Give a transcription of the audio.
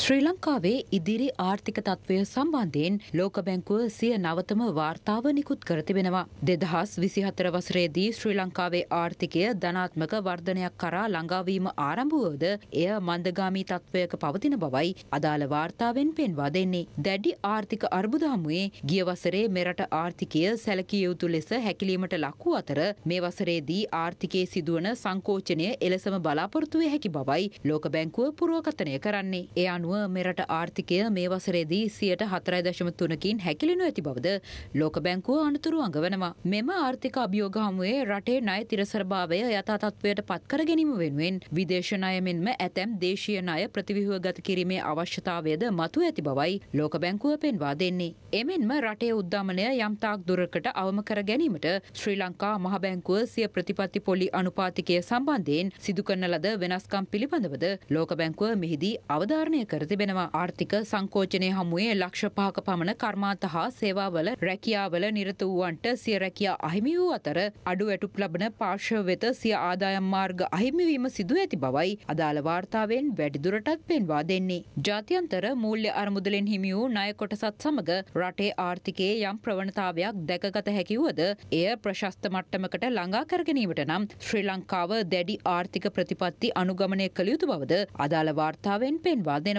ශ්‍රී ලංකාවේ ඉදිරි ආර්ථික තත්ත්වය සම්බන්ධයෙන් ලෝකබැංකුව සිය නවතම වාර්තාව නිකුත් කර තිබෙනවා. දෙදහස් විසිහතර වසරේදී ශ්‍රී ලංකාවේ ආර්ථිකය ධනාත්මක වර්ධනයක් කරා ළඟාවීම ආරම්භුවෝද එය මන්දගාමී තත්ත්වයක පවතින බවයි අදාළ වාර්තාවෙන් පෙන්වා දෙන්නේ. දැඩි ආර්ථික අර්බුදහමුවේ ගිය වසරේ මෙරට ආර්ථිකය සැලකිය යුතු ලෙස හැකිලීමට ලක්වූ අතර මේ වසරේදී ආර්ථිකයේ සිදුවන සංකෝචනය එලෙසම බලාපොරොත්තුවේ හැකි බවයි ලෝකබැංකුව පුරුවකතනය කරන්නේ. එය අනුව අනුව මෙරට ආර්ථිකය මේ වසරේදී සියට හතරයි දශම තුනකින් හැකිලෙනු ඇති බවද ලෝක බැංකුව අනතුරු අඟවනවා. මෙම ආර්ථික අභියෝග හමුවේ රටේ ණය තිරසරභාවය යථාතත්වයට පත්කර ගැනීම වෙනුවෙන් විදේශණය මෙන්ම ඇතැම් දේශීය ණය ප්‍රතිවිහුව ගත කිරීමේ අවශ්‍යතාවයද මතු ඇති බවයි ලෝක බැංකුව පෙන්වා දෙන්නේ. එමෙන්ම රටේ උද්ධමනය යම්තාක් දුරකට අවම කර ගැනීමට ශ්‍රී ලංකා මහබැංකුව සිය ප්‍රතිපත්ති පොලි අනුපාතිකය සම්බන්ධයෙන් සිදුකරන ලද වෙනස්කම් පිළිබඳවද ලෝක බැංකුව මෙහිදී අවධාරණය කර තිබෙනවා. ආර්ථික සංකෝචනය හමුවේ ලක්ෂ පහක පමණ කර්මාන්ත හා සේවාවල රැකියාවල නිරත වූවන්ට සිය රැකියා අහිමි වූ අතර අඩු ඇටුප් ලබන පාර්ශව වෙත සිය ආදායම් මාර්ග අහිමිවීම සිදු ඇති බවයි අදාළ වාර්තාවෙන් වැඩිදුරටත් පෙන්වා දෙන්නේ. ජාත්‍යන්තර මූල්‍ය අරමුදලෙන් හිමි වූ ණය කොටසත් සමග රටේ ආර්ථිකයේ යම් ප්‍රවණතාවයක් දැකගත හැකිවද එය ප්‍රශස්ත මට්ටමකට ළඟා කරගැනීමට නම් ශ්‍රී ලංකාව දැඩි ආර්ථික ප්‍රතිපත්ති අනුගමනය කළ යුතු බවද අදාළ වාර්තාවෙන් පෙන්වා දෙනවා.